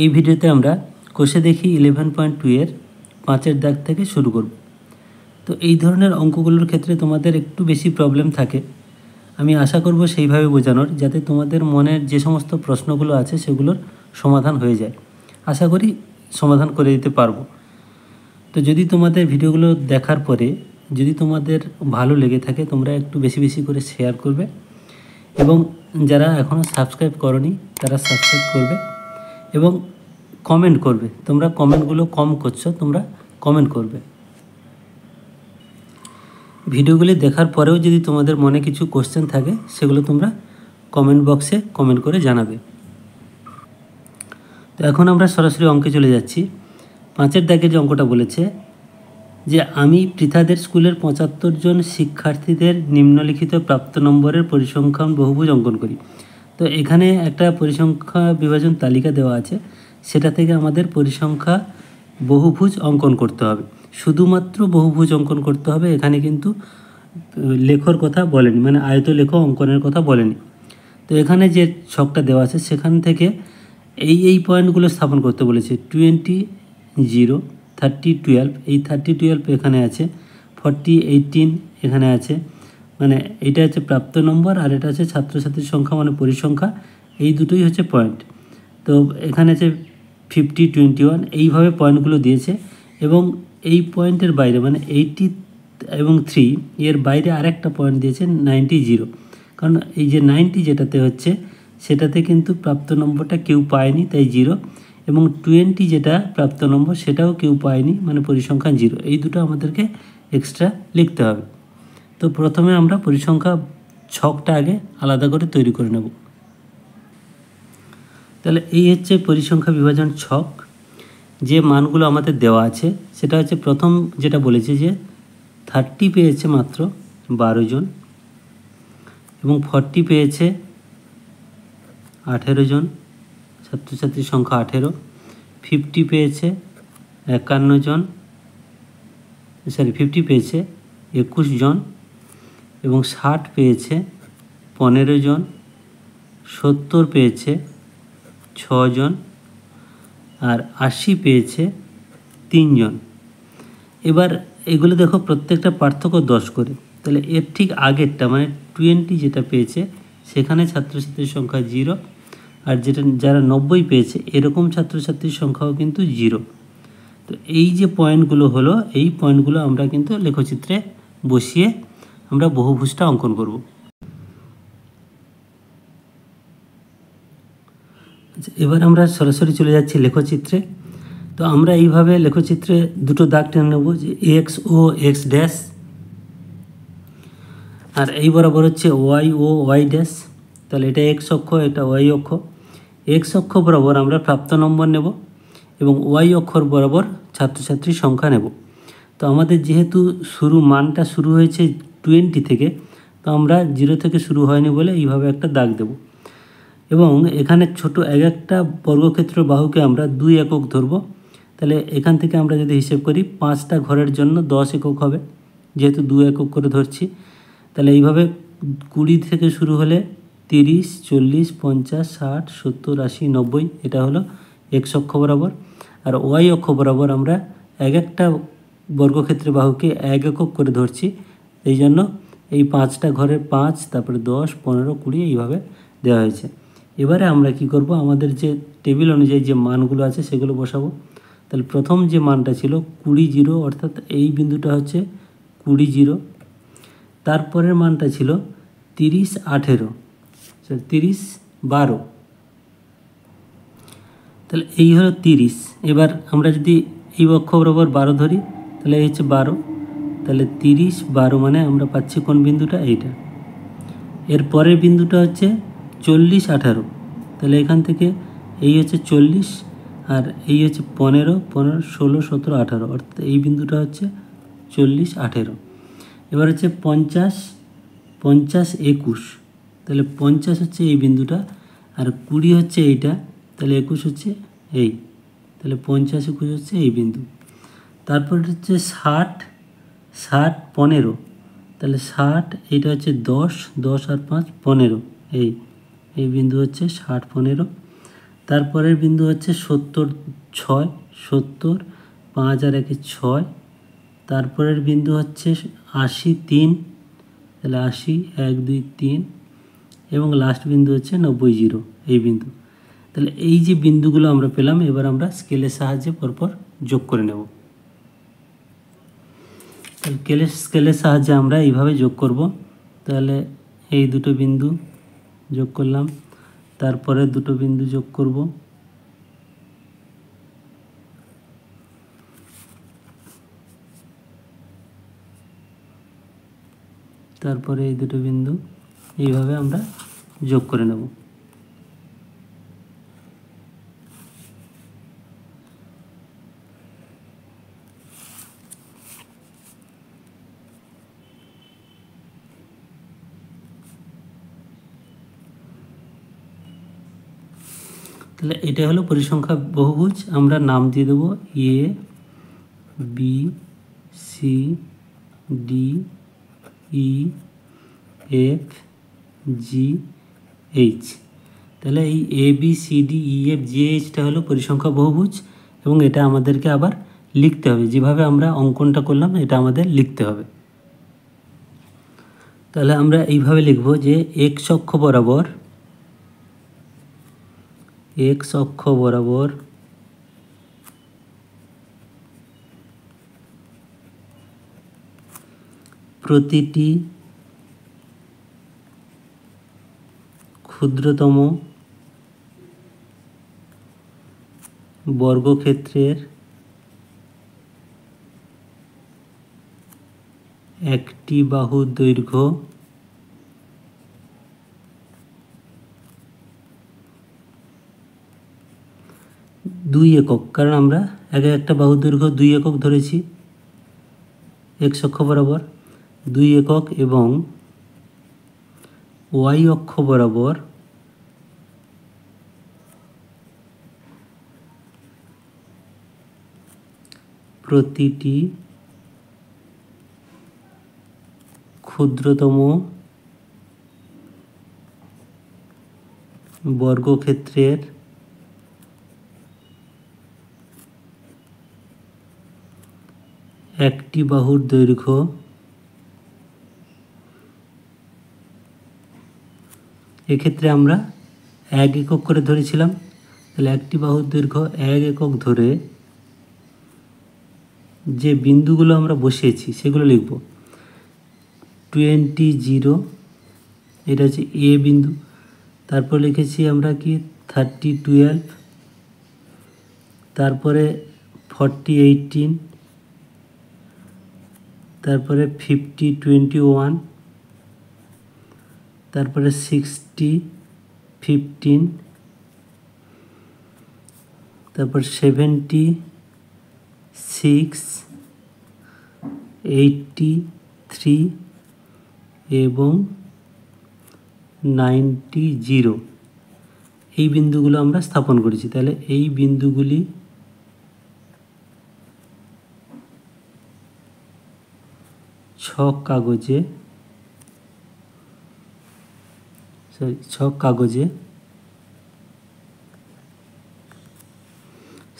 এই ভিডিওতে আমরা কষে দেখি ইলেভেন পয়েন্ট টু এর পাঁচের দাগ থেকে শুরু করব তো এই ধরনের অঙ্কগুলোর ক্ষেত্রে তোমাদের একটু বেশি প্রবলেম থাকে আমি আশা করব সেইভাবে বোঝানোর যাতে তোমাদের মনের যে সমস্ত প্রশ্নগুলো আছে সেগুলোর সমাধান হয়ে যায় আশা করি সমাধান করে দিতে পারবো তো যদি তোমাদের ভিডিওগুলো দেখার পরে যদি তোমাদের ভালো লেগে থাকে তোমরা একটু বেশি বেশি করে শেয়ার করবে এবং যারা এখনও সাবস্ক্রাইব করনি তারা সাবস্ক্রাইব করবে এবং কমেন্ট করবে তোমরা কমেন্টগুলো কম করছো তোমরা কমেন্ট করবে ভিডিওগুলি দেখার পরেও যদি তোমাদের মনে কিছু কোশ্চেন থাকে সেগুলো তোমরা কমেন্ট বক্সে কমেন্ট করে জানাবে তো এখন আমরা সরাসরি অঙ্কে চলে যাচ্ছি পাঁচের দাগে যে অঙ্কটা বলেছে যে আমি পৃথাদের স্কুলের পঁচাত্তর জন শিক্ষার্থীদের নিম্নলিখিত প্রাপ্ত নম্বরের পরিসংখ্যান বহুভুজ অঙ্কন করি তো এখানে একটা পরিসংখ্যা বিভাজন তালিকা দেওয়া আছে সেটা থেকে আমাদের পরিসংখ্যা বহুভুজ অঙ্কন করতে হবে শুধুমাত্র বহুভুজ অঙ্কন করতে হবে এখানে কিন্তু লেখর কথা বলেনি মানে আয়ত লেখ অঙ্কনের কথা বলেনি তো এখানে যে ছকটা দেওয়া আছে সেখান থেকে এই এই পয়েন্টগুলো স্থাপন করতে বলেছে টোয়েন্টি জিরো থার্টি টুয়েলভ এই থার্টি টুয়েলভ এখানে আছে ফর্টি এইটিন এখানে আছে মানে এটা হচ্ছে প্রাপ্ত নম্বর আর এটা হচ্ছে ছাত্রছাত্রীর সংখ্যা মানে পরিসংখ্যা এই দুটোই হচ্ছে পয়েন্ট তো এখানে আছে ফিফটি টোয়েন্টি ওয়ান এইভাবে পয়েন্টগুলো দিয়েছে এবং এই পয়েন্টের বাইরে মানে এইটি এবং থ্রি এর বাইরে আরেকটা পয়েন্ট দিয়েছে নাইনটি জিরো কারণ এই যে নাইনটি যেটাতে হচ্ছে সেটাতে কিন্তু প্রাপ্ত নম্বরটা কেউ পায়নি তাই জিরো এবং টোয়েন্টি যেটা প্রাপ্ত নম্বর সেটাও কেউ পায়নি মানে পরিসংখ্যান জিরো এই দুটো আমাদেরকে এক্সট্রা লিখতে হবে তো প্রথমে আমরা পরিসংখ্যা ছকটা আগে আলাদা করে তৈরি করে নেব তাহলে এই হচ্ছে পরিসংখ্যা বিভাজন ছক যে মানগুলো আমাদের দেওয়া আছে সেটা হচ্ছে প্রথম যেটা বলেছে যে থার্টি পেয়েছে মাত্র বারো জন এবং ফর্টি পেয়েছে আঠেরো জন ছাত্রছাত্রীর সংখ্যা আঠেরো ফিফটি পেয়েছে একান্ন জন সরি ফিফটি পেয়েছে একুশ জন এবং ষাট পেয়েছে পনেরো জন সত্তর পেয়েছে ছজন আর আশি পেয়েছে তিনজন এবার এগুলো দেখো প্রত্যেকটা পার্থক্য দশ করে তাহলে এর ঠিক আগেরটা মানে টোয়েন্টি যেটা পেয়েছে সেখানে ছাত্রছাত্রীর সংখ্যা জিরো আর যেটা যারা নব্বই পেয়েছে এরকম ছাত্রছাত্রীর সংখ্যাও কিন্তু জিরো তো এই যে পয়েন্টগুলো হলো এই পয়েন্টগুলো আমরা কিন্তু লেখচিত্রে বসিয়ে আমরা বহুভুজটা অঙ্কন করব আচ্ছা, এবার আমরা সরাসরি চলে যাচ্ছি লেখচিত্রে তো আমরা এইভাবে লেখচিত্রে দুটো দাগ টেনে নেব যে এক্স ও এক্স ড্যাশ আর এই বরাবর হচ্ছে ওয়াই ও ওয়াই ড্যাশ তাহলে এটা এক্স অক্ষ এটা ওয়াই অক্ষ এক্স অক্ষ বরাবর আমরা প্রাপ্ত নম্বর নেব এবং ওয়াই অক্ষর বরাবর ছাত্রছাত্রীর সংখ্যা নেব তো আমাদের যেহেতু শুরু মানটা শুরু হয়েছে টোয়েন্টি থেকে তো আমরা জিরো থেকে শুরু হয়নি বলে এইভাবে একটা দাগ দেব এবং এখানে ছোট এক একটা বর্গক্ষেত্র বাহুকে আমরা দুই একক ধরব তাহলে এখান থেকে আমরা যদি হিসেব করি পাঁচটা ঘরের জন্য দশ একক হবে যেহেতু দু একক করে ধরছি তাহলে এইভাবে কুড়ি থেকে শুরু হলে তিরিশ চল্লিশ পঞ্চাশ ষাট সত্তর আশি নব্বই এটা হলো এক্স অক্ষ বরাবর আর ওয়াই অক্ষ বরাবর আমরা এক একটা বর্গক্ষেত্রে বাহুকে এক একক করে ধরছি এই জন্য এই পাঁচটা ঘরের পাঁচ তারপরে দশ পনেরো কুড়ি এইভাবে দেওয়া হয়েছে এবারে আমরা কি করব আমাদের যে টেবিল অনুযায়ী যে মানগুলো আছে সেগুলো বসাবো তাহলে প্রথম যে মানটা ছিল কুড়ি জিরো অর্থাৎ এই বিন্দুটা হচ্ছে কুড়ি জিরো তারপরের মানটা ছিল তিরিশ আঠেরো তিরিশ বারো তাহলে এই হলো তিরিশ এবার আমরা যদি এই অক্ষ বরাবর বারো ধরি তাহলে এই হচ্ছে বারো তাহলে তিরিশ বারো মানে আমরা পাচ্ছি কোন বিন্দুটা এইটা এর পরের বিন্দুটা হচ্ছে চল্লিশ আঠারো তাহলে এখান থেকে এই হচ্ছে চল্লিশ আর এই হচ্ছে পনেরো পনেরো ষোলো সতেরো আঠারো অর্থাৎ এই বিন্দুটা হচ্ছে চল্লিশ আঠেরো এবার হচ্ছে পঞ্চাশ পঞ্চাশ একুশ তাহলে পঞ্চাশ হচ্ছে এই বিন্দুটা আর কুড়ি হচ্ছে এইটা তাহলে একুশ হচ্ছে এই তাহলে পঞ্চাশ একুশ হচ্ছে এই বিন্দু তারপর হচ্ছে ষাট ষাট পনেরো তাহলে ষাট এইটা হচ্ছে দশ দশ আর পাঁচ পনেরো এই এই বিন্দু হচ্ছে ষাট পনেরো তারপরের বিন্দু হচ্ছে সত্তর ছয় সত্তর পাঁচ আর একে ছয় তারপরের বিন্দু হচ্ছে আশি তিন তাহলে আশি এক দুই তিন এবং লাস্ট বিন্দু হচ্ছে নব্বই জিরো এই বিন্দু তাহলে এই যে বিন্দুগুলো আমরা পেলাম এবার আমরা স্কেলের সাহায্যে পরপর যোগ করে নেব স্কেলের স্কেলের সাহায্যে আমরা এইভাবে যোগ করব তাহলে এই দুটো বিন্দু যোগ করলাম তারপরে দুটো বিন্দু যোগ করব তারপরে এই দুটো বিন্দু এইভাবে আমরা যোগ করে নেব এটা হলো পরিসংখ্যা বহুভুজ আমরা নাম দিয়ে দেবো A B C D E F G H তাহলে এই A B C D E F G এইচটা হলো পরিসংখ্যা বহুভুজ এবং এটা আমাদেরকে আবার লিখতে হবে যেভাবে আমরা অঙ্কনটা করলাম এটা আমাদের লিখতে হবে তাহলে আমরা এইভাবে লিখব যে এক্স অক্ষ বরাবর এক্স অক্ষ বরাবর প্রতিটি ক্ষুদ্রতম বর্গক্ষেত্রের একটি বাহু দৈর্ঘ্য দুই একক কারণ আমরা এক একটা বাহু দৈর্ঘ্য দুই একক ধরেছি এক অক্ষ বরাবর দুই একক এবং ওয়াই অক্ষ বরাবর প্রতিটি ক্ষুদ্রতম বর্গক্ষেত্রের একটি বাহুর দৈর্ঘ্য এক্ষেত্রে আমরা এক একক করে ধরেছিলাম তাহলে একটি বাহুর দৈর্ঘ্য এক একক ধরে যে বিন্দুগুলো আমরা বসিয়েছি সেগুলো লিখব টোয়েন্টি জিরো এটা হচ্ছে এ বিন্দু তারপর লিখেছি আমরা কি থার্টি টুয়েলভ তারপরে ফর্টি এইটিন তারপরে ফিফটি টোয়েন্টি ওয়ান তারপরে সিক্সটি ফিফটিন তারপর সেভেন্টি সিক্স এইটটি থ্রি এবং নাইনটি জিরো এই বিন্দুগুলো আমরা স্থাপন করেছি তাহলে এই বিন্দুগুলি ছক কাগজে সরি ছক কাগজে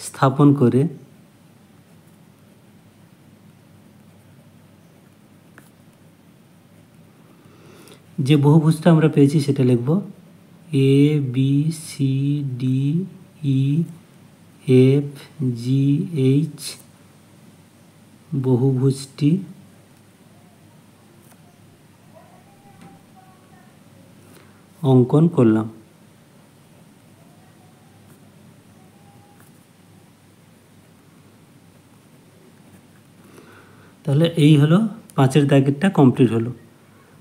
স্থাপন করে যে বহুভুজটা আমরা পেয়েছি সেটা লিখব A B C D E F G H বহুভুজটি অঙ্কন করলাম তাহলে এই হলো পাঁচের দাগেরটা কমপ্লিট হলো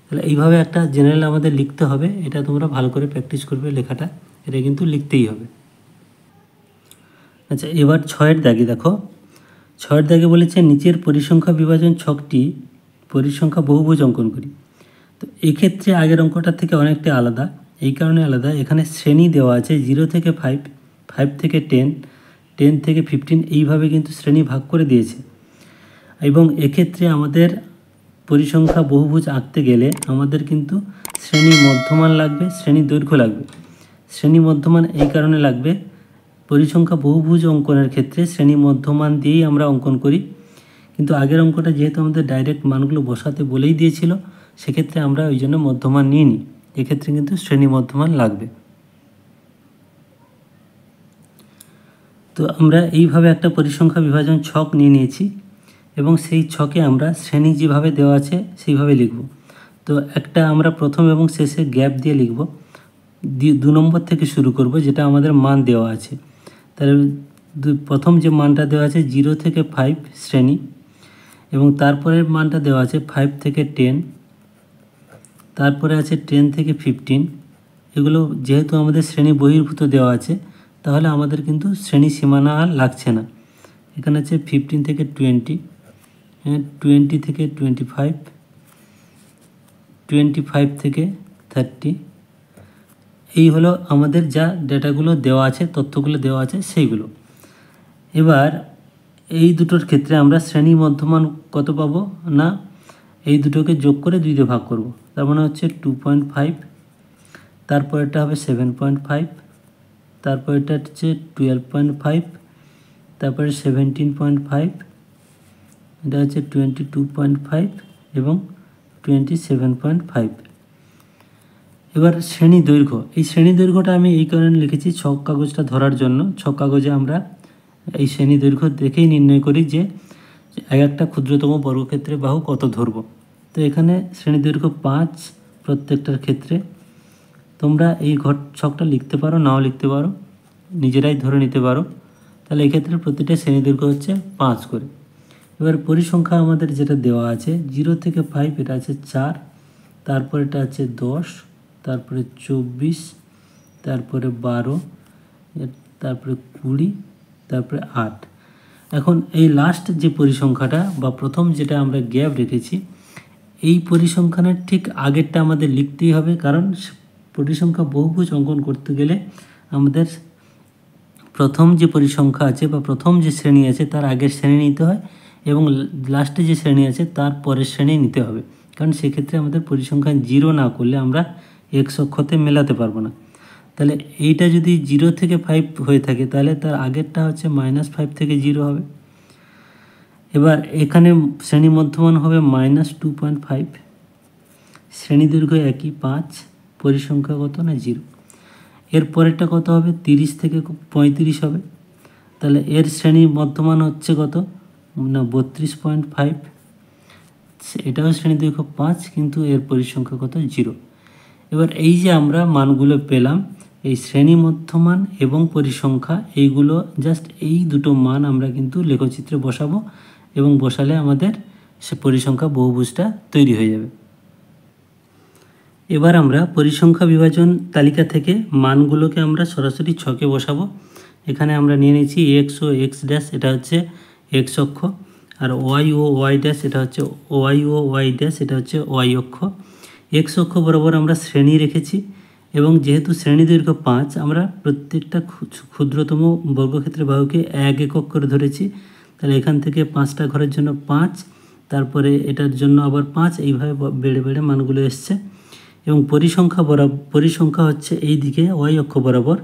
তাহলে এইভাবে একটা জেনারেল আমাদের লিখতে হবে এটা তোমরা ভালো করে প্র্যাকটিস করবে লেখাটা এটা কিন্তু লিখতেই হবে আচ্ছা এবার ছয়ের দাগে দেখো ছয়ের দাগে বলেছে নিচের পরিসংখ্যা বিভাজন ছকটি পরিসংখ্যা বহুভুজ অঙ্কন করি তো এক্ষেত্রে আগের অঙ্কটার থেকে অনেকটা আলাদা এই কারণে আলাদা এখানে শ্রেণী দেওয়া আছে জিরো থেকে ফাইভ ফাইভ থেকে টেন টেন থেকে ফিফটিন এইভাবে কিন্তু শ্রেণী ভাগ করে দিয়েছে এবং এক্ষেত্রে আমাদের পরিসংখ্যা বহুভুজ আঁকতে গেলে আমাদের কিন্তু শ্রেণী মধ্যমান লাগবে শ্রেণী দৈর্ঘ্য লাগবে শ্রেণী মধ্যমান এই কারণে লাগবে পরিসংখ্যা বহুভুজ অঙ্কনের ক্ষেত্রে শ্রেণী মধ্যমান দিয়েই আমরা অঙ্কন করি কিন্তু আগের অঙ্কটা যেহেতু আমাদের ডাইরেক্ট মানগুলো বসাতে বলেই দিয়েছিল সেক্ষেত্রে আমরা ওই জন্য মধ্যমান নিয়ে নিই এক্ষেত্রে কিন্তু শ্রেণী মধ্যমান লাগবে তো আমরা এইভাবে একটা পরিসংখ্যা বিভাজন ছক নিয়ে নিয়েছি এবং সেই ছকে আমরা শ্রেণী যেভাবে দেওয়া আছে সেইভাবে লিখব তো একটা আমরা প্রথম এবং শেষে গ্যাপ দিয়ে লিখব দু নম্বর থেকে শুরু করব যেটা আমাদের মান দেওয়া আছে তাহলে প্রথম যে মানটা দেওয়া আছে জিরো থেকে ফাইভ শ্রেণী এবং তারপরের মানটা দেওয়া আছে ফাইভ থেকে টেন তারপরে আছে টেন থেকে ফিফটিন এগুলো যেহেতু আমাদের শ্রেণী বহির্ভূত দেওয়া আছে তাহলে আমাদের কিন্তু শ্রেণী সীমানা আর লাগছে না এখানে আছে ফিফটিন থেকে টোয়েন্টি টোয়েন্টি থেকে টোয়েন্টি ফাইভ টোয়েন্টি ফাইভ থেকে থার্টি এই হলো আমাদের যা ডেটাগুলো দেওয়া আছে তথ্যগুলো দেওয়া আছে সেইগুলো এবার এই দুটোর ক্ষেত্রে আমরা শ্রেণী মধ্যমান কত পাবো না এই দুটোকে যোগ করে দুই দিয়ে ভাগ করব তার মানে হচ্ছে টু পয়েন্ট ফাইভ তারপর এটা হবে সেভেন পয়েন্ট ফাইভ তারপর এটা হচ্ছে টুয়েলভ পয়েন্ট ফাইভ তারপরে সেভেন্টিন পয়েন্ট ফাইভ এটা হচ্ছে টোয়েন্টি টু পয়েন্ট ফাইভ এবং টোয়েন্টি সেভেন পয়েন্ট ফাইভ এবার শ্রেণী দৈর্ঘ্য এই শ্রেণী দৈর্ঘ্যটা আমি এই কারণে লিখেছি ছক কাগজটা ধরার জন্য ছক কাগজে আমরা এই শ্রেণী দৈর্ঘ্য দেখেই নির্ণয় করি যে এক একটা ক্ষুদ্রতম বর্গক্ষেত্রে বাহু কত ধরবো তো এখানে শ্রেণী দৈর্ঘ্য পাঁচ প্রত্যেকটার ক্ষেত্রে তোমরা এই ঘট ছকটা লিখতে পারো নাও লিখতে পারো নিজেরাই ধরে নিতে পারো তাহলে এক্ষেত্রে প্রতিটা শ্রেণী দৈর্ঘ্য হচ্ছে পাঁচ করে এবার পরিসংখ্যা আমাদের যেটা দেওয়া আছে জিরো থেকে ফাইভ এটা আছে চার তারপর এটা আছে দশ তারপরে চব্বিশ তারপরে বারো তারপরে কুড়ি তারপরে আট এখন এই লাস্ট যে পরিসংখ্যাটা বা প্রথম যেটা আমরা গ্যাপ রেখেছি এই পরিসংখ্যানের ঠিক আগেরটা আমাদের লিখতেই হবে কারণ পরিসংখ্যা বহুভুজ অঙ্কন করতে গেলে আমাদের প্রথম যে পরিসংখ্যা আছে বা প্রথম যে শ্রেণী আছে তার আগের শ্রেণী নিতে হয় এবং লাস্টে যে শ্রেণী আছে তার পরের শ্রেণী নিতে হবে কারণ সেক্ষেত্রে আমাদের পরিসংখ্যান জিরো না করলে আমরা এক্স অক্ষতে মেলাতে পারবো না তাহলে এইটা যদি জিরো থেকে ফাইভ হয়ে থাকে তাহলে তার আগেরটা হচ্ছে মাইনাস ফাইভ থেকে জিরো হবে এবার এখানে শ্রেণী মধ্যমান হবে মাইনাস টু পয়েন্ট ফাইভ শ্রেণী দৈর্ঘ্য একই পাঁচ পরিসংখ্যা কত না জিরো এর পরেরটা কত হবে তিরিশ থেকে পঁয়ত্রিশ হবে তাহলে এর শ্রেণী মধ্যমান হচ্ছে কত না বত্রিশ পয়েন্ট ফাইভ এটাও শ্রেণী দৈর্ঘ্য পাঁচ কিন্তু এর পরিসংখ্যা কত জিরো এবার এই যে আমরা মানগুলো পেলাম এই শ্রেণী মধ্যমান এবং পরিসংখ্যা এইগুলো জাস্ট এই দুটো মান আমরা কিন্তু লেখচিত্রে বসাবো এবং বসালে আমাদের সে পরিসংখ্যা বহুভুজটা তৈরি হয়ে যাবে এবার আমরা পরিসংখ্যা বিভাজন তালিকা থেকে মানগুলোকে আমরা সরাসরি ছকে বসাবো এখানে আমরা নিয়ে নিয়েছি এক্স ও এক্স ড্যাশ এটা হচ্ছে এক্স অক্ষ আর ওয়াই ও ওয়াই ড্যাশ এটা হচ্ছে ওয়াই ও ওয়াই ড্যাশ এটা হচ্ছে ওয়াই অক্ষ এক্স অক্ষ বরাবর আমরা শ্রেণী রেখেছি এবং যেহেতু শ্রেণী দৈর্ঘ্য পাঁচ আমরা প্রত্যেকটা ক্ষুদ্রতম বর্গক্ষেত্রের বাহুকে এক একক করে ধরেছি তাহলে এখান থেকে পাঁচটা ঘরের জন্য পাঁচ তারপরে এটার জন্য আবার পাঁচ এইভাবে বেড়ে বেড়ে মানগুলো এসছে এবং পরিসংখ্যা বরাবর পরিসংখ্যা হচ্ছে এই দিকে ওয়াই অক্ষ বরাবর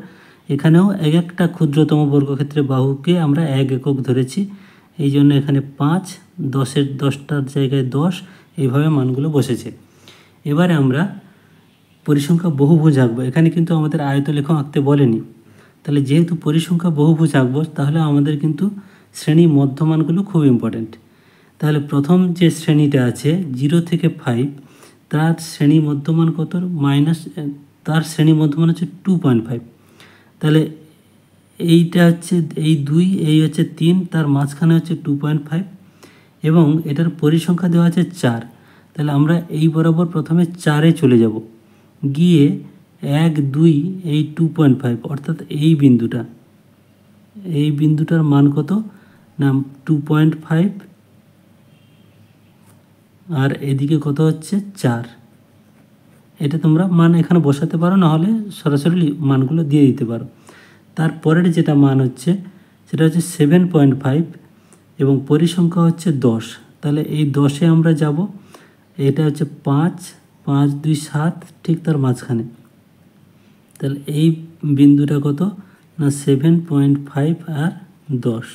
এখানেও এক একটা ক্ষুদ্রতম বর্গক্ষেত্রে বাহুকে আমরা এক একক ধরেছি এই জন্য এখানে পাঁচ দশের দশটার জায়গায় দশ এইভাবে মানগুলো বসেছে এবারে আমরা পরিসংখ্যা বহুভুজ আঁকবো এখানে কিন্তু আমাদের লেখক আঁকতে বলেনি তাহলে যেহেতু পরিসংখ্যা বহুভুজ আঁকবো তাহলে আমাদের কিন্তু শ্রেণী মধ্যমানগুলো খুব ইম্পর্ট্যান্ট তাহলে প্রথম যে শ্রেণীটা আছে জিরো থেকে ফাইভ তার শ্রেণী মধ্যমান কত মাইনাস তার শ্রেণী মধ্যমান হচ্ছে টু পয়েন্ট ফাইভ তাহলে এইটা হচ্ছে এই দুই এই হচ্ছে তিন তার মাঝখানে হচ্ছে টু পয়েন্ট ফাইভ এবং এটার পরিসংখ্যা দেওয়া আছে চার তাহলে আমরা এই বরাবর প্রথমে চারে চলে যাব গিয়ে এক দুই এই টু পয়েন্ট ফাইভ অর্থাৎ এই বিন্দুটা এই বিন্দুটার মান কত নাম টু পয়েন্ট ফাইভ আর এদিকে কত হচ্ছে চার এটা তোমরা মান এখানে বসাতে পারো নাহলে সরাসরি মানগুলো দিয়ে দিতে পারো তারপরের যেটা মান হচ্ছে সেটা হচ্ছে সেভেন পয়েন্ট ফাইভ এবং পরিসংখ্যা হচ্ছে দশ তাহলে এই দশে আমরা যাব এটা হচ্ছে পাঁচ পাঁচ দুই সাত ঠিক তার মাঝখানে তাহলে এই বিন্দুটা কত না সেভেন পয়েন্ট ফাইভ আর দশ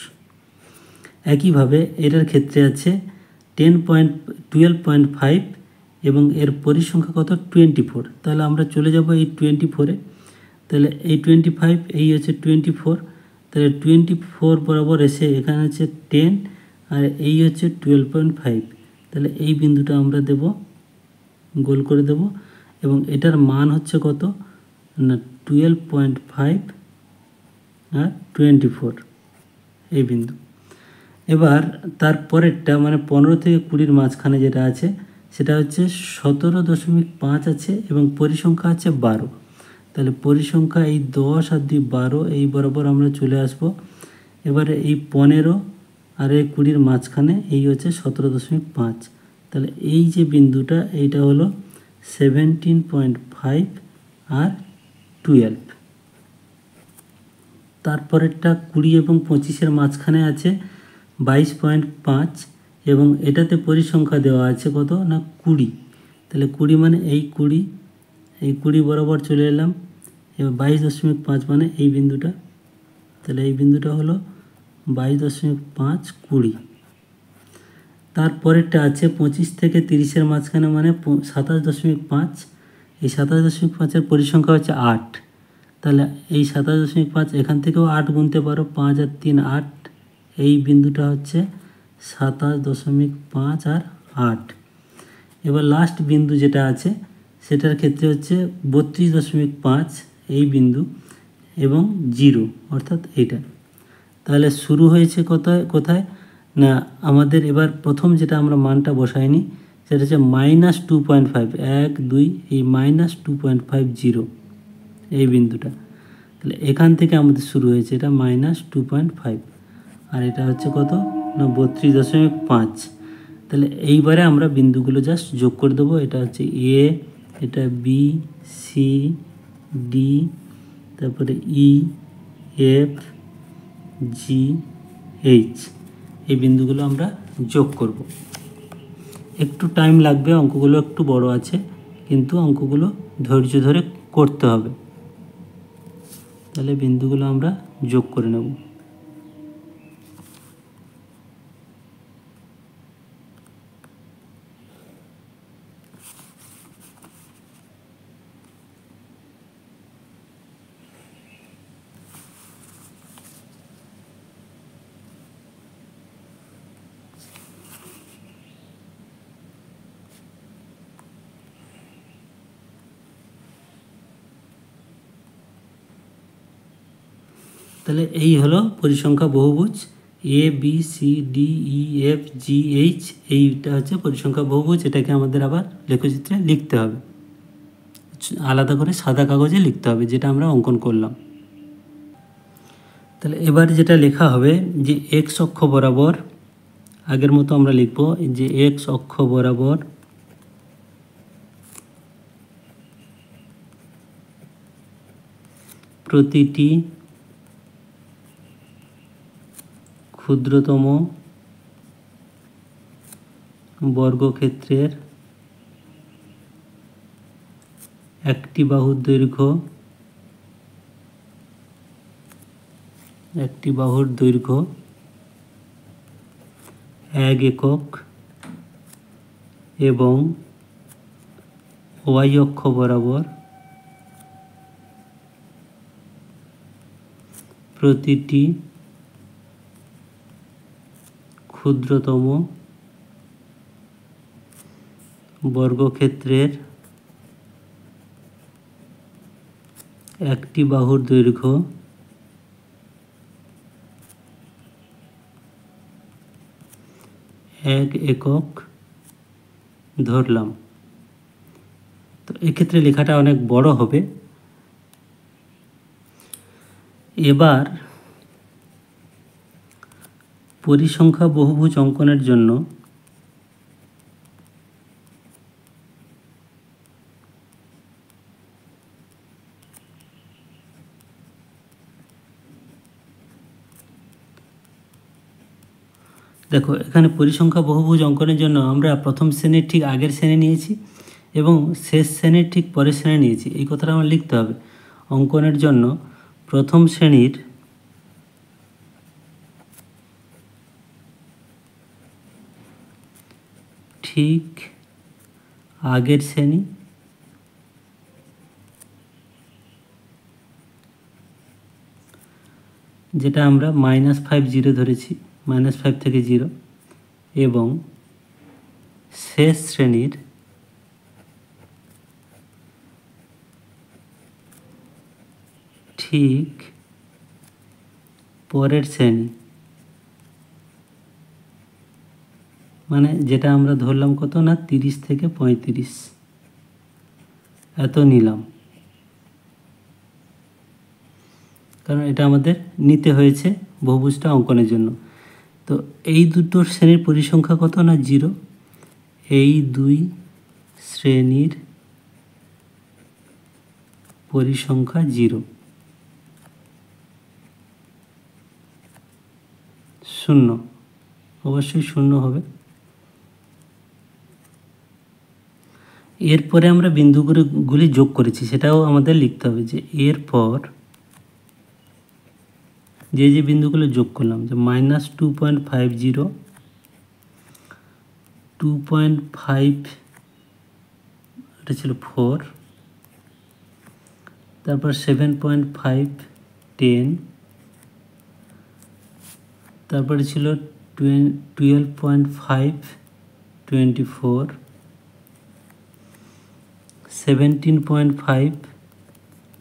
একইভাবে এটার ক্ষেত্রে আছে ten point twelve point five এবং এর পরিসংখ্যা কত টোয়েন্টি ফোর তাহলে আমরা চলে যাব এই টোয়েন্টি ফোরে তাহলে এই টোয়েন্টি ফাইভ এই হচ্ছে টোয়েন্টি ফোর তাহলে টোয়েন্টি ফোর বরাবর এসে এখানে হচ্ছে টেন আর এই হচ্ছে টুয়েলভ পয়েন্ট ফাইভ তাহলে এই বিন্দুটা আমরা দেব গোল করে দেব এবং এটার মান হচ্ছে কত না টুয়েলভ পয়েন্ট ফাইভ আর টোয়েন্টি ফোর এই বিন্দু এবার তার পরেরটা মানে পনেরো থেকে কুড়ির মাঝখানে যেটা আছে সেটা হচ্ছে সতেরো দশমিক পাঁচ আছে এবং পরিসংখ্যা আছে বারো তাহলে পরিসংখ্যা এই দশ আর দুই বারো এই বরাবর আমরা চলে আসব এবারে এই পনেরো আর এই কুড়ির মাঝখানে এই হচ্ছে সতেরো দশমিক পাঁচ তাহলে এই যে বিন্দুটা এইটা হলো সেভেন্টিন পয়েন্ট ফাইভ আর টুয়েলভ তারপরেরটা কুড়ি এবং পঁচিশের মাঝখানে আছে বাইশ পয়েন্ট পাঁচ এবং এটাতে পরিসংখ্যা দেওয়া আছে কত না কুড়ি তাহলে কুড়ি মানে এই কুড়ি এই কুড়ি বরাবর চলে এলাম এবার বাইশ দশমিক পাঁচ মানে এই বিন্দুটা তাহলে এই বিন্দুটা হলো বাইশ দশমিক পাঁচ কুড়ি তারপরেরটা আছে পঁচিশ থেকে তিরিশের মাঝখানে মানে সাতাশ দশমিক পাঁচ এই সাতাশ দশমিক পাঁচের পরিসংখ্যা হচ্ছে আট তাহলে এই সাতাশ দশমিক পাঁচ এখান থেকেও আট গুনতে পারো পাঁচ আর তিন আট এই বিন্দুটা হচ্ছে সাতাশ দশমিক পাঁচ আর আট এবার লাস্ট বিন্দু যেটা আছে সেটার ক্ষেত্রে হচ্ছে বত্রিশ দশমিক পাঁচ এই বিন্দু এবং জিরো অর্থাৎ এইটা তাহলে শুরু হয়েছে কোথায় কোথায় না আমাদের এবার প্রথম যেটা আমরা মানটা বসাইনি সেটা হচ্ছে মাইনাস টু পয়েন্ট ফাইভ এক দুই এই minus two point five zero এই বিন্দুটা তাহলে এখান থেকে আমাদের শুরু হয়েছে এটা মাইনাস টু পয়েন্ট ফাইভ আর এটা হচ্ছে কত না বত্রিশ দশমিক পাঁচ তাহলে এইবারে আমরা বিন্দুগুলো জাস্ট যোগ করে দেবো এটা হচ্ছে এ এটা বি সি ডি তারপরে ই এফ জি এইচ এই বিন্দুগুলো আমরা যোগ করব একটু টাইম লাগবে অঙ্কগুলো একটু বড় আছে কিন্তু অঙ্কগুলো ধৈর্য ধরে করতে হবে তাহলে বিন্দুগুলো আমরা যোগ করে নেব তাহলে এই হলো পরিসংখ্যা বহুভুজ A B C D E F G H এইটা হচ্ছে পরিসংখ্যা বহুভুজ এটাকে আমাদের আবার লেখচিত্রে লিখতে হবে আলাদা করে সাদা কাগজে লিখতে হবে যেটা আমরা অঙ্কন করলাম তাহলে এবার যেটা লেখা হবে যে এক্স অক্ষ বরাবর আগের মতো আমরা লিখব যে এক্স অক্ষ বরাবর প্রতিটি ক্ষুদ্রতম বর্গক্ষেত্রের একটি বাহুর দৈর্ঘ্য একটি বাহুর দৈর্ঘ্য এক একক এবং ওয়াই অক্ষ বরাবর প্রতিটি ক্ষুদ্রতম বর্গক্ষেত্রের একটি বাহুর দৈর্ঘ্য এক একক ধরলাম তো এক্ষেত্রে লেখাটা অনেক বড় হবে এবার পরিসংখ্যা বহুভুজ অঙ্কনের জন্য দেখো এখানে পরিসংখ্যা বহুভুজ অঙ্কনের জন্য আমরা প্রথম শ্রেণীর ঠিক আগের শ্রেণী নিয়েছি এবং শেষ শ্রেণীর ঠিক পরের শ্রেণী নিয়েছি এই কথাটা আমার লিখতে হবে অঙ্কনের জন্য প্রথম শ্রেণীর ঠিক আগের শ্রেণী যেটা আমরা মাইনাস ফাইভ জিরো ধরেছি মাইনাস ফাইভ থেকে জিরো এবং শেষ শ্রেণীর ঠিক পরের শ্রেণী মানে যেটা আমরা ধরলাম কত না তিরিশ থেকে পঁয়ত্রিশ এত নিলাম কারণ এটা আমাদের নিতে হয়েছে বহুভুজটা অঙ্কনের জন্য তো এই দুটোর শ্রেণীর পরিসংখ্যা কত না জিরো এই দুই শ্রেণীর পরিসংখ্যা জিরো শূন্য অবশ্যই শূন্য হবে এরপরে আমরা বিন্দুগুলি যোগ করেছি সেটাও আমাদের লিখতে হবে যে এরপর যে যে বিন্দুগুলো যোগ করলাম যে minus two point five zero two point five এটা ছিল ফোর তারপর সেভেন পয়েন্ট ফাইভ টেন তারপরে ছিল twelve point five twenty four seventeen point five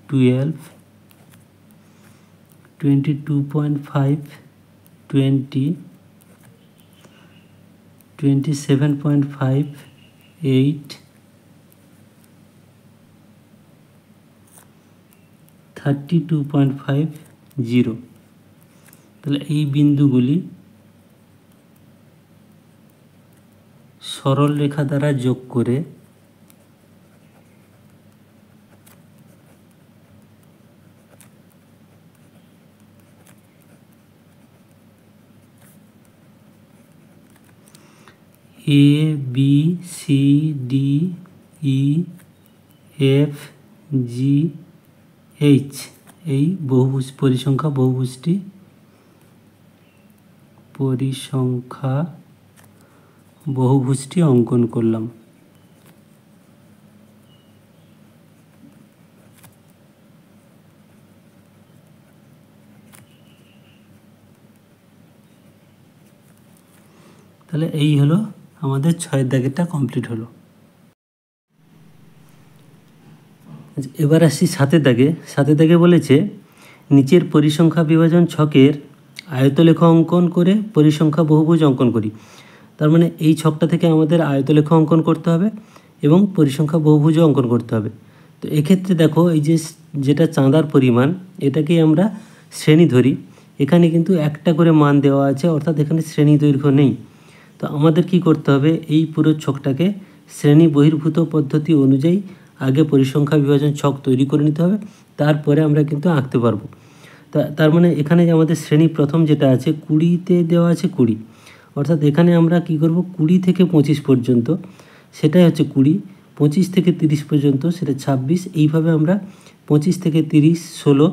twelve twenty two point five twenty twenty seven point five eight thirty two point five zero তাহলে এই বিন্দুগুলি সরল রেখা দ্বারা যোগ করে A B C D E F G H এই বহুভুজ পরিসংখ্যা বহুভুজটি পরিসংখ্যা বহুভুজটি অঙ্কন করলাম তাহলে এই হলো আমাদের ছয়ের দাগেরটা কমপ্লিট হলো আচ্ছা, এবার আসি সাথে দাগে সাথে দাগে বলেছে নিচের পরিসংখ্যা বিভাজন ছকের আয়তলেখ অঙ্কন করে পরিসংখ্যা বহুভুজ অঙ্কন করি তার মানে এই ছকটা থেকে আমাদের আয়তলেখ অঙ্কন করতে হবে এবং পরিসংখ্যা বহুভুজ অঙ্কন করতে হবে তো এক্ষেত্রে দেখো এই যে যেটা চাঁদার পরিমাণ এটাকেই আমরা শ্রেণী ধরি এখানে কিন্তু একটা করে মান দেওয়া আছে অর্থাৎ এখানে শ্রেণী দৈর্ঘ্য নেই তো আমাদের কি করতে হবে এই পুরো ছকটাকে শ্রেণী বহির্ভূত পদ্ধতি অনুযায়ী আগে পরিসংখ্যা বিভাজন ছক তৈরি করে নিতে হবে তারপরে আমরা কিন্তু আঁকতে পারবো তার মানে এখানে যে আমাদের শ্রেণী প্রথম যেটা আছে কুড়িতে দেওয়া আছে কুড়ি অর্থাৎ এখানে আমরা কি করব কুড়ি থেকে পঁচিশ পর্যন্ত সেটাই হচ্ছে কুড়ি পঁচিশ থেকে তিরিশ পর্যন্ত সেটা ছাব্বিশ এইভাবে আমরা পঁচিশ থেকে তিরিশ ষোলো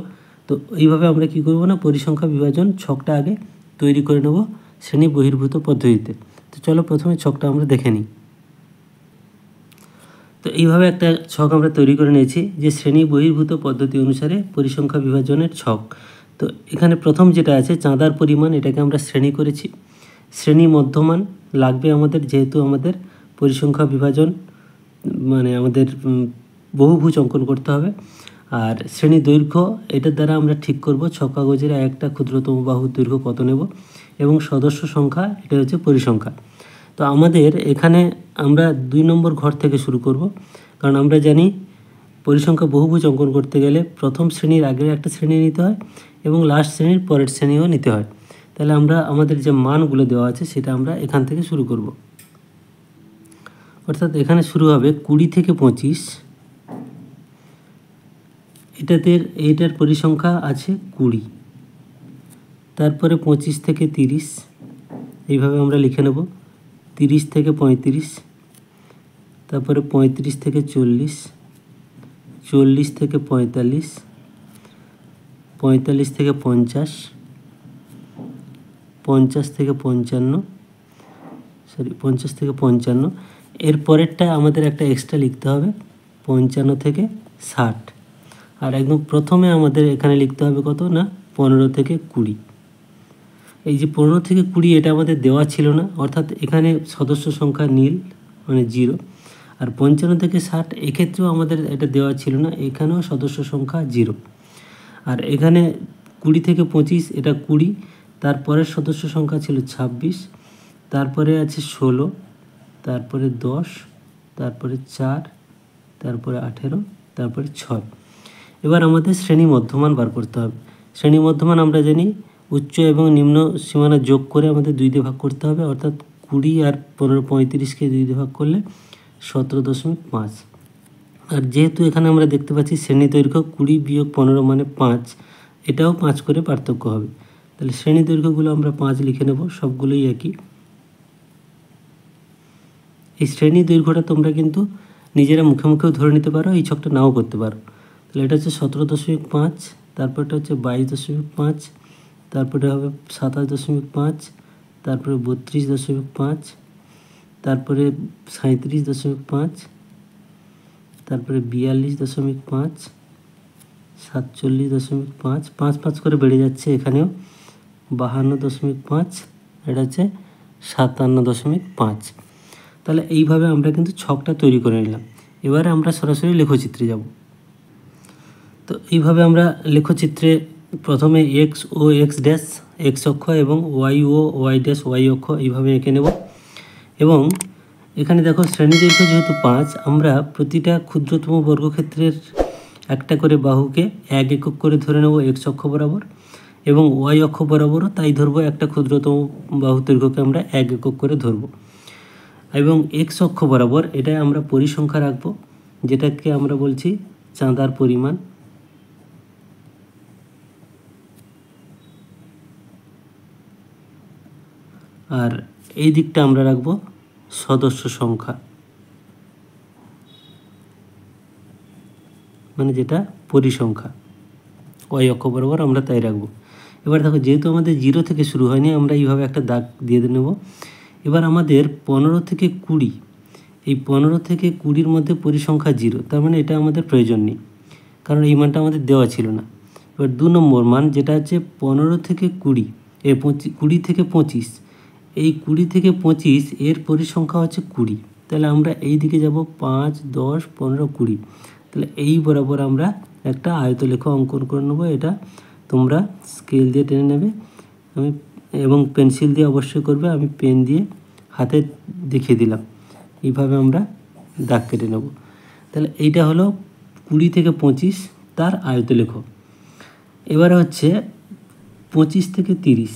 তো এইভাবে আমরা কি করব না পরিসংখ্যা বিভাজন ছকটা আগে তৈরি করে নেব শ্রেণী বহির্ভূত পদ্ধতিতে তো চলো প্রথমে ছকটা আমরা দেখে নিই তো এইভাবে একটা ছক আমরা তৈরি করে নিয়েছি যে শ্রেণী বহির্ভূত পদ্ধতি অনুসারে পরিসংখ্যা বিভাজনের ছক তো এখানে প্রথম যেটা আছে চাঁদার পরিমাণ এটাকে আমরা শ্রেণী করেছি শ্রেণী মধ্যমান লাগবে আমাদের যেহেতু আমাদের পরিসংখ্যা বিভাজন মানে আমাদের বহুভূজ অঙ্কন করতে হবে আর শ্রেণী দৈর্ঘ্য এটার দ্বারা আমরা ঠিক করব ছ কাগজের একটা ক্ষুদ্রতম বাহু দৈর্ঘ্য কত নেব এবং সদস্য সংখ্যা এটা হচ্ছে পরিসংখ্যা তো আমাদের এখানে আমরা দুই নম্বর ঘর থেকে শুরু করব কারণ আমরা জানি পরিসংখ্যা বহুভুজ অঙ্কন করতে গেলে প্রথম শ্রেণীর আগের একটা শ্রেণী নিতে হয় এবং লাস্ট শ্রেণীর পরের শ্রেণীও নিতে হয় তাহলে আমরা আমাদের যে মানগুলো দেওয়া আছে সেটা আমরা এখান থেকে শুরু করব অর্থাৎ এখানে শুরু হবে কুড়ি থেকে পঁচিশ এটাতে এইটার পরিসংখ্যা আছে কুড়ি তারপরে পঁচিশ থেকে তিরিশ এইভাবে আমরা লিখে নেব তিরিশ থেকে পঁয়ত্রিশ তারপরে পঁয়ত্রিশ থেকে চল্লিশ চল্লিশ থেকে পঁয়তাল্লিশ পঁয়তাল্লিশ থেকে পঞ্চাশ পঞ্চাশ থেকে পঞ্চান্ন সরি পঞ্চাশ থেকে পঞ্চান্ন এর পরেরটা আমাদের একটা এক্সট্রা লিখতে হবে পঞ্চান্ন থেকে ষাট আর একদম প্রথমে আমাদের এখানে লিখতে হবে কত না পনেরো থেকে কুড়ি এই যে পনেরো থেকে কুড়ি এটা আমাদের দেওয়া ছিল না অর্থাৎ এখানে সদস্য সংখ্যা নীল মানে জিরো আর পঞ্চান্ন থেকে ষাট এক্ষেত্রেও আমাদের এটা দেওয়া ছিল না এখানেও সদস্য সংখ্যা জিরো আর এখানে কুড়ি থেকে পঁচিশ এটা কুড়ি তারপরের সদস্য সংখ্যা ছিল ছাব্বিশ তারপরে আছে ষোলো তারপরে দশ তারপরে চার তারপরে আঠেরো তারপরে ছয় এবার আমাদের শ্রেণী মধ্যমান বার করতে হবে শ্রেণী মধ্যমান আমরা জানি উচ্চ এবং নিম্ন সীমানা যোগ করে আমাদের দুই দিয়ে ভাগ করতে হবে অর্থাৎ কুড়ি আর পনেরো পঁয়ত্রিশকে দুই দিয়ে ভাগ করলে সতেরো দশমিক পাঁচ আর যেহেতু এখানে আমরা দেখতে পাচ্ছি শ্রেণী দৈর্ঘ্য কুড়ি বিয়োগ পনেরো মানে পাঁচ এটাও পাঁচ করে পার্থক্য হবে তাহলে শ্রেণী দৈর্ঘ্যগুলো আমরা পাঁচ লিখে নেব সবগুলোই একই এই শ্রেণী দৈর্ঘ্যটা তোমরা কিন্তু নিজেরা মুখে মুখেও ধরে নিতে পারো এই ছকটা নাও করতে পারো তাহলে এটা হচ্ছে সতেরো দশমিক পাঁচ তারপরটা হচ্ছে বাইশ দশমিক পাঁচ তারপরে হবে সাতাশ দশমিক পাঁচ তারপরে বত্রিশ দশমিক পাঁচ তারপরে সাঁত্রিশ দশমিক পাঁচ তারপরে বিয়াল্লিশ দশমিক পাঁচ সাতচল্লিশ দশমিক পাঁচ পাঁচ পাঁচ করে বেড়ে যাচ্ছে এখানেও বাহান্ন দশমিক পাঁচ এটা হচ্ছে সাতান্ন দশমিক পাঁচ তাহলে এইভাবে আমরা কিন্তু ছকটা তৈরি করে নিলাম এবারে আমরা সরাসরি লেখচিত্রে যাব তো এইভাবে আমরা লেখচিত্রে প্রথমে এক্স ও এক্স ড্যাশ এক্স অক্ষ এবং ওয়াই ও ওয়াই ড্যাশ ওয়াই অক্ষ এইভাবে এঁকে নেব এবং এখানে দেখো শ্রেণীদৈর্ঘ্য যেহেতু পাঁচ আমরা প্রতিটা ক্ষুদ্রতম বর্গক্ষেত্রের একটা করে বাহুকে এক একক করে ধরে নেব এক্স অক্ষ বরাবর এবং ওয়াই অক্ষ বরাবরও তাই ধরবো একটা ক্ষুদ্রতম বাহু দৈর্ঘ্যকে আমরা এক একক করে ধরব এবং এক্স অক্ষ বরাবর এটাই আমরা পরিসংখ্যা রাখবো যেটাকে আমরা বলছি চাঁদার পরিমাণ আর এই দিকটা আমরা রাখব সদস্য সংখ্যা মানে যেটা পরিসংখ্যা ওই অক্ষ বরাবর আমরা তাই রাখব এবার দেখো যেহেতু আমাদের জিরো থেকে শুরু হয়নি আমরা এইভাবে একটা দাগ দিয়ে নেব এবার আমাদের পনেরো থেকে কুড়ি এই পনেরো থেকে কুড়ির মধ্যে পরিসংখ্যা জিরো তার মানে এটা আমাদের প্রয়োজন নেই কারণ এই মানটা আমাদের দেওয়া ছিল না এবার দু নম্বর মান যেটা হচ্ছে পনেরো থেকে কুড়ি এ পঁচিশ কুড়ি থেকে পঁচিশ এই কুড়ি থেকে পঁচিশ এর পরিসংখ্যা হচ্ছে কুড়ি তাহলে আমরা এই দিকে যাব পাঁচ দশ পনেরো কুড়ি তাহলে এই বরাবর আমরা একটা আয়তলেখা অঙ্কন করে নেবো এটা তোমরা স্কেল দিয়ে টেনে নেবে আমি এবং পেন্সিল দিয়ে অবশ্যই করবে আমি পেন দিয়ে হাতে দেখিয়ে দিলাম এইভাবে আমরা দাগ কেটে নেব তাহলে এইটা হলো কুড়ি থেকে পঁচিশ তার আয়তলেখ এবারে হচ্ছে পঁচিশ থেকে তিরিশ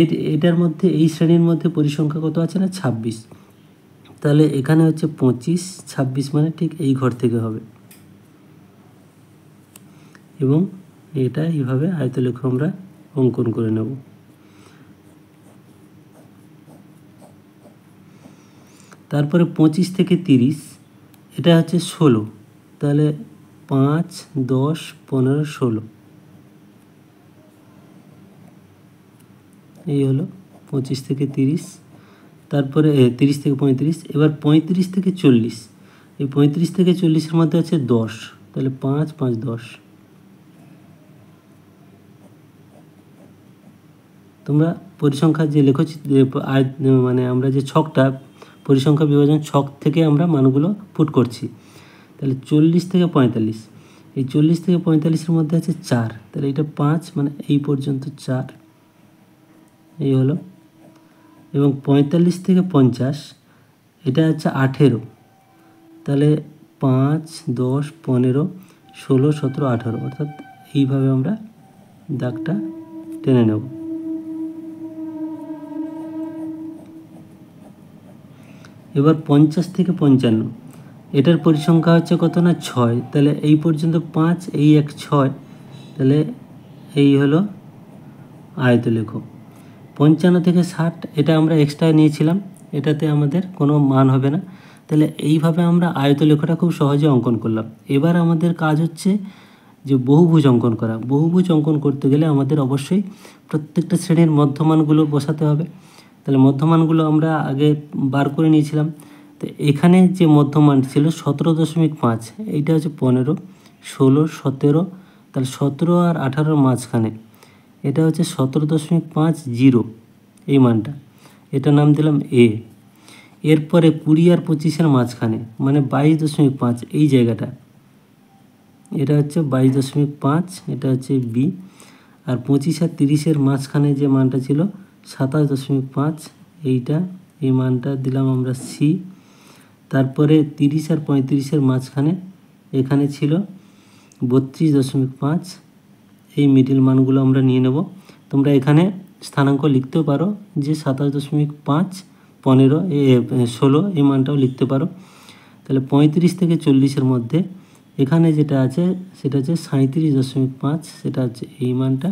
এর এটার মধ্যে এই শ্রেণীর মধ্যে পরিসংখ্যা কত আছে না ছাব্বিশ তাহলে এখানে হচ্ছে পঁচিশ ছাব্বিশ মানে ঠিক এই ঘর থেকে হবে এবং এটা এইভাবে আয়তলেখ আমরা অঙ্কন করে নেব তারপরে পঁচিশ থেকে তিরিশ এটা হচ্ছে ষোলো তাহলে পাঁচ দশ পনেরো ষোলো এই হলো পঁচিশ থেকে তিরিশ তারপরে তিরিশ থেকে পঁয়ত্রিশ এবার পঁয়ত্রিশ থেকে চল্লিশ এই পঁয়ত্রিশ থেকে চল্লিশের মধ্যে আছে দশ তাহলে পাঁচ পাঁচ দশ তোমরা পরিসংখ্যা যে লেখচ মানে আমরা যে ছকটা পরিসংখ্যা বিভাজন ছক থেকে আমরা মানগুলো ফুট করছি তাহলে চল্লিশ থেকে পঁয়তাল্লিশ এই চল্লিশ থেকে পঁয়তাল্লিশের মধ্যে আছে চার তাহলে এটা পাঁচ মানে এই পর্যন্ত চার এই হলো এবং পঁয়তাল্লিশ থেকে পঞ্চাশ এটা হচ্ছে আঠেরো তাহলে পাঁচ দশ পনেরো ষোলো সতেরো আঠেরো অর্থাৎ এইভাবে আমরা দাগটা টেনে নেব এবার পঞ্চাশ থেকে পঞ্চান্ন এটার পরিসংখ্যা হচ্ছে কত না ছয় তাহলে এই পর্যন্ত পাঁচ এই এক ছয় তাহলে এই হলো লেখক পঞ্চান্ন থেকে ষাট এটা আমরা এক্সট্রা নিয়েছিলাম এটাতে আমাদের কোনো মান হবে না তাহলে এইভাবে আমরা আয়ত লেখাটা খুব সহজে অঙ্কন করলাম এবার আমাদের কাজ হচ্ছে যে বহুভুজ অঙ্কন করা বহুভুজ অঙ্কন করতে গেলে আমাদের অবশ্যই প্রত্যেকটা শ্রেণীর মধ্যমানগুলো বসাতে হবে তাহলে মধ্যমানগুলো আমরা আগে বার করে নিয়েছিলাম তো এখানে যে মধ্যমান ছিল সতেরো দশমিক পাঁচ এইটা হচ্ছে পনেরো ষোলো সতেরো তাহলে সতেরো আর আঠারোর মাঝখানে এটা হচ্ছে সতেরো দশমিক পাঁচ জিরো এই মানটা এটা নাম দিলাম এ এরপরে কুড়ি আর পঁচিশের মাঝখানে মানে বাইশ দশমিক পাঁচ এই জায়গাটা এটা হচ্ছে বাইশ দশমিক পাঁচ এটা হচ্ছে বি আর পঁচিশ আর তিরিশের মাঝখানে যে মানটা ছিল সাতাশ দশমিক পাঁচ এইটা এই মানটা দিলাম আমরা সি তারপরে তিরিশ আর পঁয়ত্রিশের মাঝখানে এখানে ছিল বত্রিশ দশমিক পাঁচ সেই মিডিল মানগুলো আমরা নিয়ে নেব তোমরা এখানে স্থানাঙ্ক লিখতেও পারো যে সাতাশ দশমিক পাঁচ পনেরো ষোলো এই মানটাও লিখতে পারো তাহলে পঁয়ত্রিশ থেকে চল্লিশের মধ্যে এখানে যেটা আছে সেটা হচ্ছে সাঁত্রিশ দশমিক পাঁচ সেটা হচ্ছে এই মানটা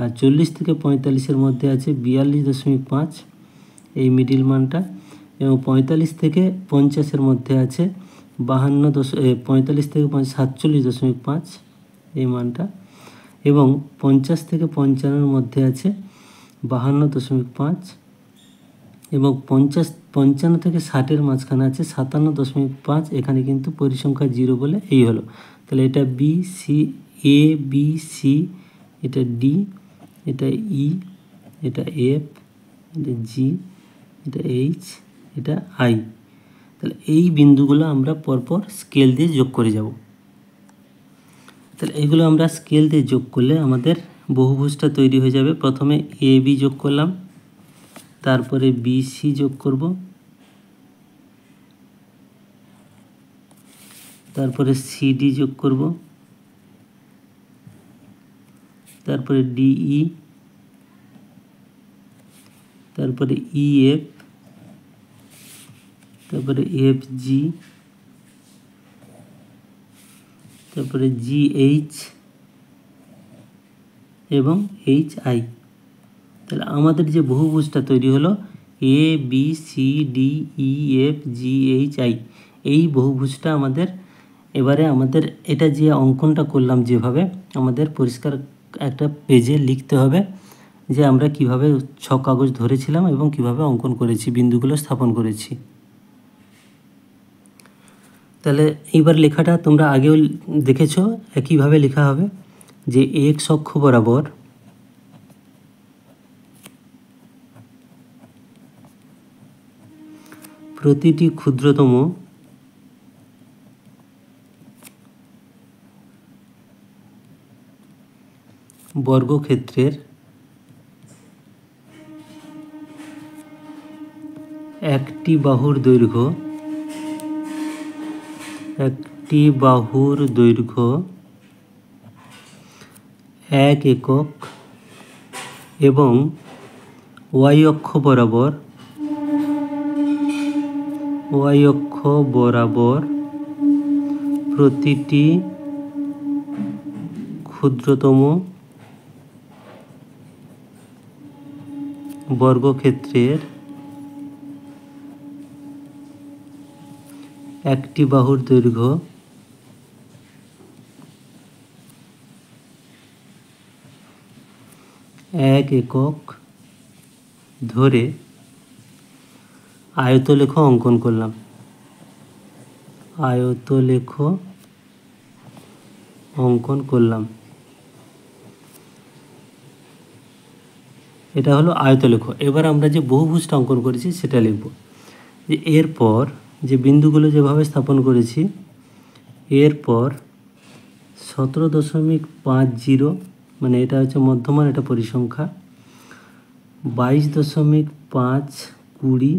আর চল্লিশ থেকে পঁয়তাল্লিশের মধ্যে আছে বিয়াল্লিশ দশমিক পাঁচ এই মিডিল মানটা এবং পঁয়তাল্লিশ থেকে পঞ্চাশের মধ্যে আছে বাহান্ন দশ পঁয়তাল্লিশ থেকে সাতচল্লিশ দশমিক পাঁচ এই মানটা এবং পঞ্চাশ থেকে পঞ্চান্নর মধ্যে আছে বাহান্ন দশমিক পাঁচ এবং পঞ্চাশ পঞ্চান্ন থেকে ষাটের মাঝখানে আছে সাতান্ন দশমিক পাঁচ এখানে কিন্তু পরিসংখ্যা জিরো বলে এই হলো তাহলে এটা B C A B C এটা ডি এটা ই e, এটা এফ এটা জি এটা এইচ এটা আই তাহলে এই বিন্দুগুলো আমরা পরপর স্কেল দিয়ে যোগ করে যাব তাহলে এগুলো আমরা স্কেল দিয়ে যোগ করলে আমাদের বহুভুজটা তৈরি হয়ে যাবে প্রথমে এ বি যোগ করলাম তারপরে বি সি যোগ করব তারপরে সিডি যোগ করব তারপরে ডিই e, তারপরে ইএফ e, তারপরে এফ জি তারপরে জি এইচ এবং এইচ আই তাহলে আমাদের যে বহুভুজটা তৈরি হলো A B C D E F G H I এই বহুভুজটা আমাদের এবারে আমাদের এটা যে অঙ্কনটা করলাম যেভাবে আমাদের পরিষ্কার একটা পেজে লিখতে হবে যে আমরা কিভাবে ছ কাগজ ধরেছিলাম এবং কিভাবে অঙ্কন করেছি বিন্দুগুলো স্থাপন করেছি তাহলে এইবার লেখাটা তোমরা আগেও দেখেছ একইভাবে লেখা হবে যে এক্স অক্ষ বরাবর প্রতিটি ক্ষুদ্রতম বর্গক্ষেত্রের একটি বাহুর দৈর্ঘ্য একটি বাহুর দৈর্ঘ্য এক একক এবং ওয়াই অক্ষ বরাবর ওয়াই অক্ষ বরাবর প্রতিটি ক্ষুদ্রতম বর্গক্ষেত্রের একটি বাহুর দৈর্ঘ্য এক একক ধরে আয়তলেখ অঙ্কন করলাম আয়তলেখ অঙ্কন করলাম এটা হলো আয়তলেখ এবার আমরা যে বহুভুজটা অঙ্কন করেছি সেটা লিখব যে এরপর যে বিন্দুগুলো যেভাবে স্থাপন করেছি এরপর সতেরো দশমিক পাঁচ জিরো মানে এটা হচ্ছে মধ্যমান এটা পরিসংখ্যা বাইশ দশমিক পাঁচ কুড়ি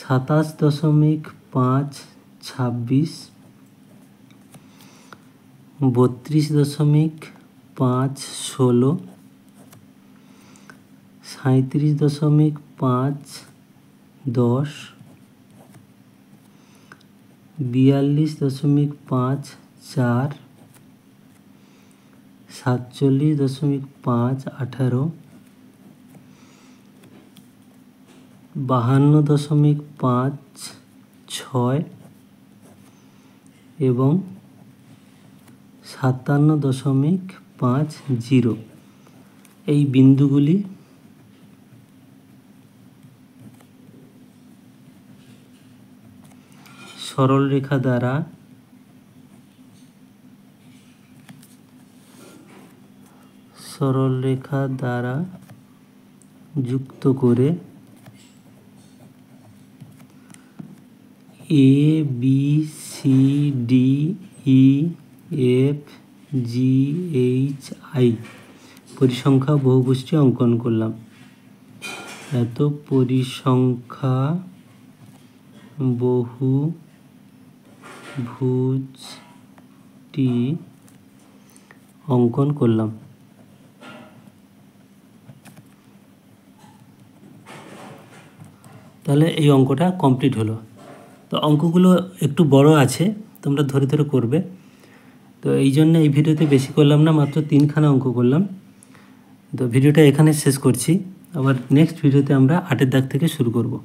সাতাশ দশমিক পাঁচ ছাব্বিশ বত্রিশ দশমিক পাঁচ ষোলো সাঁত্রিশ দশমিক পাঁচ দশ বিয়াল্লিশ দশমিক পাঁচ চার সাতচল্লিশ দশমিক পাঁচ আঠারো বাহান্ন দশমিক পাঁচ ছয় এবং সাতান্ন দশমিক পাঁচ জিরো এই বিন্দুগুলি সরলরেখা দ্বারা সরলরেখা দ্বারা যুক্ত করে A B C D E F G H I পরিসংখ্যা বহুপুষ্টি অঙ্কন করলাম এত পরিসংখ্যা বহু ভুজটি অঙ্কন করলাম তাহলে এই অঙ্কটা কমপ্লিট হলো তো অঙ্কগুলো একটু বড় আছে তোমরা ধরে ধরে করবে তো এই জন্য এই ভিডিওতে বেশি করলাম না মাত্র তিনখানা অঙ্ক করলাম তো ভিডিওটা এখানে শেষ করছি আবার নেক্সট ভিডিওতে আমরা আটের দাগ থেকে শুরু করবো